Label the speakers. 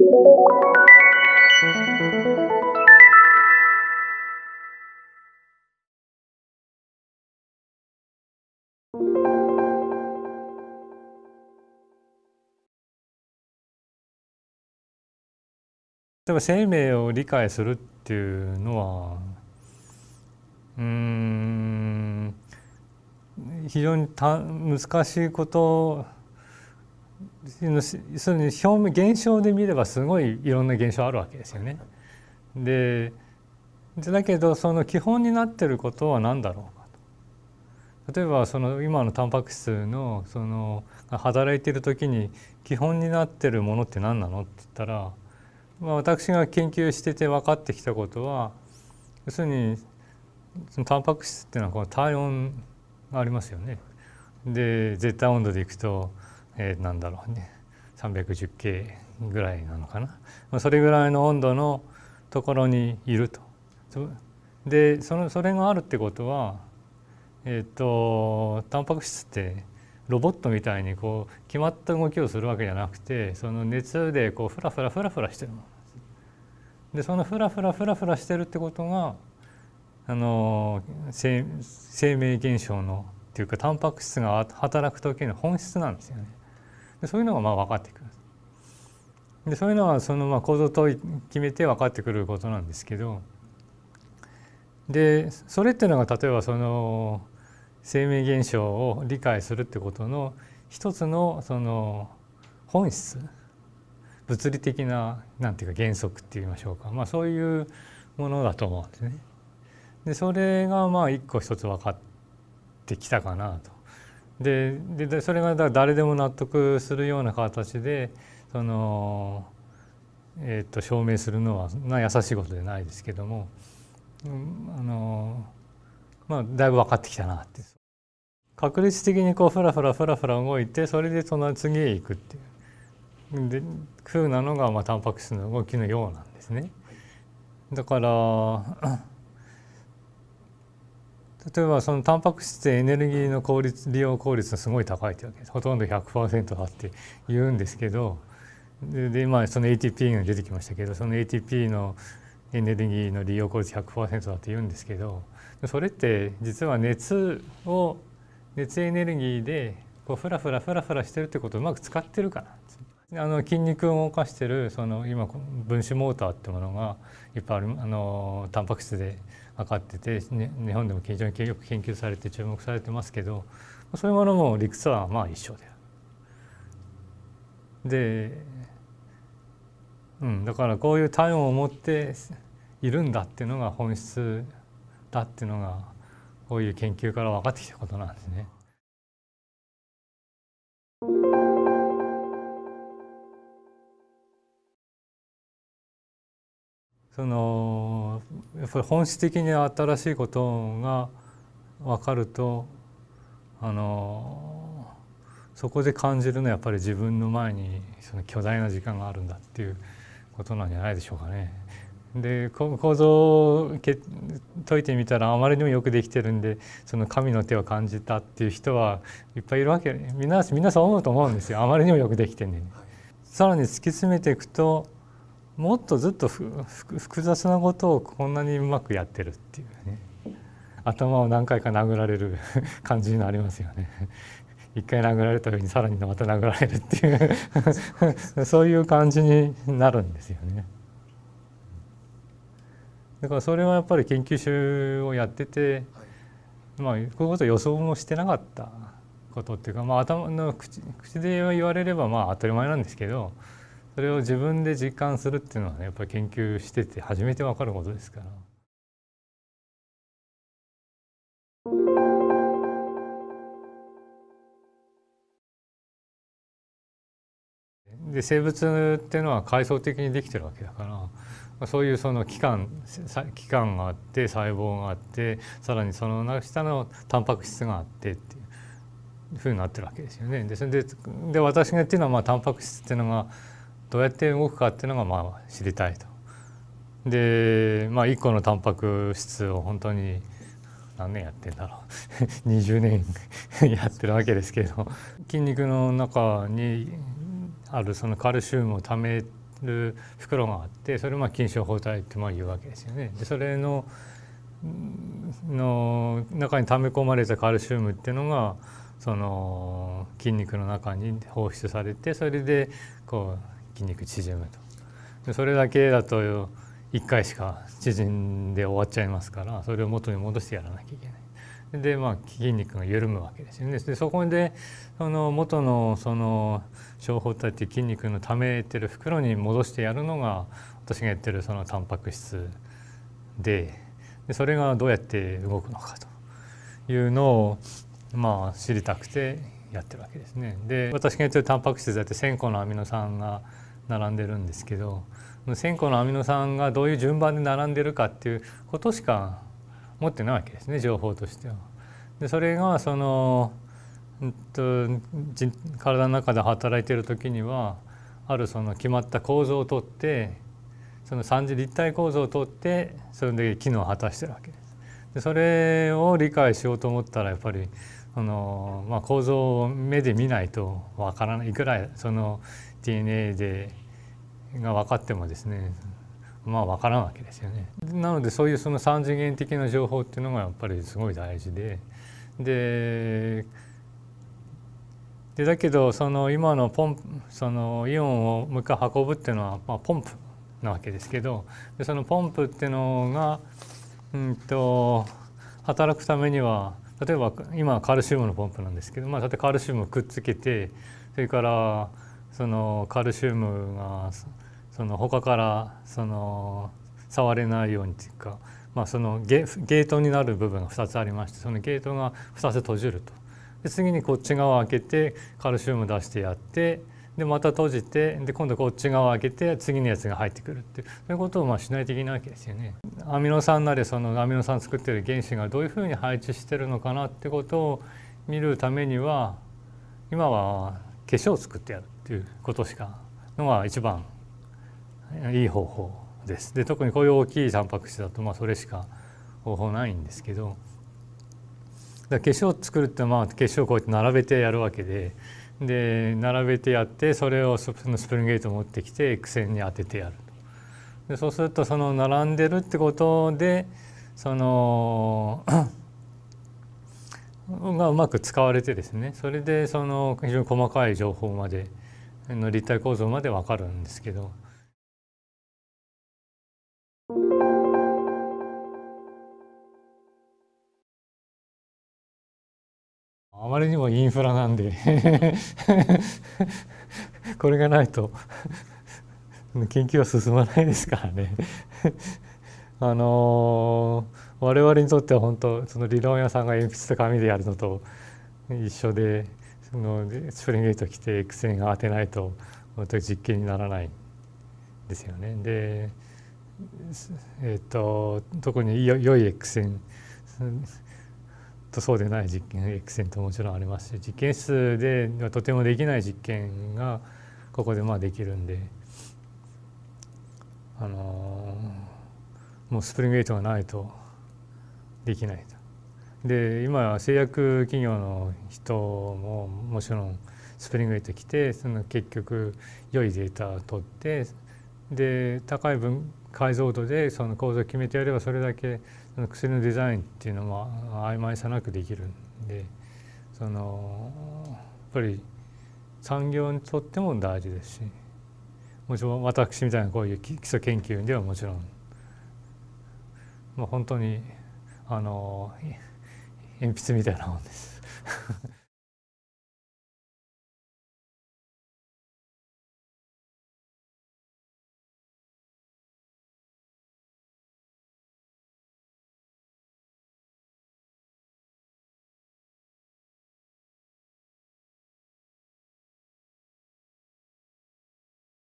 Speaker 1: 例えば生命を理解するっていうのはうん非常に難しいことその表面現象で見ればすごいいろんな現象あるわけですよね。でだけどその基本になってることは何だろうかと。例えばその今のタンパク質のその働いてる時に基本になってるものって何なのって言ったら、まあ、私が研究してて分かってきたことは要するにそのタンパク質っていうのはこの体温がありますよね。で絶対温度でいくとえー、なんだろうね3 1 0系ぐらいなのかな、それぐらいの温度のところにいると。でそのそれがあるってことは、えーと、タンパク質ってロボットみたいにこう決まった動きをするわけじゃなくてその熱でこうフラフラフラフラしてるものでそのフラフラフラフラしてるってことがあの生命現象のっていうかタンパク質が働く時の本質なんですよね。でそういうのがまあ分かってくるでそういうのはそのまあ構造と決めて分かってくることなんですけどでそれっていうのが例えばその生命現象を理解するってことの一つのその本質物理的ななんていうか原則って言いましょうか、まあ、そういうものだと思うんですね。でそれがまあ一個一つ分かってきたかなと。ででそれが誰でも納得するような形でその、えー、と証明するのはな優しいことじゃないですけども、うん、あのまあ、だいぶ分かってきたなって確率的にこうふらふらふらふら動いてそれでその次へ行くっていうで風なのがまあタンパク質の動きのようなんですね。だから例えばそのタンパク質ってエネルギーの効率利用効率がすごい高いってわけですほとんど100%だって言うんですけどでで今その ATP が出てきましたけどその ATP のエネルギーの利用効率100%だって言うんですけどそれって実は熱を熱エネルギーでこうフラフラフラフラしてるってことをうまく使ってるかなあの筋肉を動かしてるその今分子モーターってものがいっぱいあるあのタンパク質で分かってて、ね、日本でも非常によく研究されて注目されてますけどそういうものも理屈はまあ一緒である。で、うん、だからこういう体温を持っているんだっていうのが本質だっていうのがこういう研究から分かってきたことなんですね。そのやっぱり本質的に新しいことが分かるとあのそこで感じるのはやっぱり自分の前にその巨大な時間があるんだっていうことなんじゃないでしょうかね。で構造を解いてみたらあまりにもよくできてるんでその神の手を感じたっていう人はいっぱいいるわけ皆皆さん思うと思うんですよあまりにもよくできてるんで。さらに突き詰めていくともっとずっと複雑なことをこんなにうまくやってるっていうね頭を何回か殴られる 感じになりますよね。一回殴られたようにさらにまた殴られるっていう そういう感じになるんですよね。だからそれはやっぱり研究集をやってて、まあこういうこと予想もしてなかったことっていうか、まあ、頭の口口で言われればまあ当たり前なんですけどそれを自分で実感するっていうのはねやっぱり研究してて初めて分かることですから。で生物っていうのは階層的にできてるわけだからそういうその器官器官があって細胞があってさらにその下のタンパク質があってっていうふうになってるわけですよね。でそれでで私が言っていうのはまあタンパク質っていうのがどうやって動くかっていうのがまあ知りたいと。で、まあ、1個のタンパク質を本当に何年やってんだろう20 年 やってるわけですけど筋肉の中にあるそのカルシウムを貯める袋があってそれをまあ筋小包帯ってまあ言うわけですよね。でそれのの中に溜め込まれたカルシウムっていうのがその筋肉の中に放出されてそれでこう筋肉縮むとそれだけだと1回しか縮んで終わっちゃいますからそれを元に戻してやらなきゃいけない。でまあ筋肉が緩むわけですよね。でそこでその元のその小胞体っていう筋肉のためてる袋に戻してやるのが私がやってるそのタンパク質ででそれがどうやって動くのかというのをまあ知りたくてやってるわけですね。で私がやってるタンパク質だって1,000個のアミノ酸が並んでるんですけど1,000個のアミノ酸がどういう順番で並んでるかっていうことしか持ってないわけですね情報としては。でそれがその、うんと、体の中で働いてる時にはあるその決まった構造をとってその三次立体構造をとってそれで機能を果たしてるわけです。でそれを理解しようと思ったらやっぱりあの、まあ、構造を目で見ないとわからないいくらその DNA でが分かってもですねまあ分からんわけですよね。なのでそういうその三次元的な情報っていうのがやっぱりすごい大事でででだけどその今のポンプそのイオンをもう一回運ぶっていうのは、まあ、ポンプなわけですけどでそのポンプっていうのが、うんと、働くためには例えば今カルシウムのポンプなんですけど、まあ、例えばカルシウムをくっつけてそれからそのカルシウムがその他からその触れないようにっいうか、まあ、そのゲートになる部分が2つありましてそのゲートが2つ閉じるとで次にこっち側を開けてカルシウム出してやってでまた閉じてで今度こっち側を開けて次のやつが入ってくるっていうそういうことをまあしないといけないわけですよね。アミノ酸なりそのアミノ酸作ってる原子がどういうふうに配置してるのかなってことを見るためには今は化粧を作ってやるっていうことしかのが一番いい方法です。で特にこういう大きいタンパク質だとまあそれしか方法ないんですけどだ化粧を作るってまあ化粧をこうやって並べてやるわけでで並べてやってそれをスプリングゲート持ってきて X 線に当ててやるでそうするとその並んでるってことでそのがうまく使われてですねそれでその非常に細かい情報までの立体構造まで分かるんですけど。あまりにもインフラなんでこれがないと 研究は進まないですからねあのー、我々にとっては本当その理論屋さんが鉛筆と紙でやるのと一緒でそのスプリングエイト来て X 線が当てないと本当に実験にならないんですよね。でえっ、ー、と特に良い X 線とそうでない実験 X 線ともちろんありますし実験室ではとてもできない実験がここでまあできるんで。あのーもうスプリングエイトがないとできないと。で今製薬企業の人ももちろんスプリングエイト来てその結局良いデータを取ってで高い分解像度でその構造を決めてやればそれだけその薬のデザインっていうのも曖昧さなくできるんでそのやっぱり産業にとっても大事ですしもちろん私みたいなこういう基礎研究ではもちろん本当にあの鉛筆みたいなもんです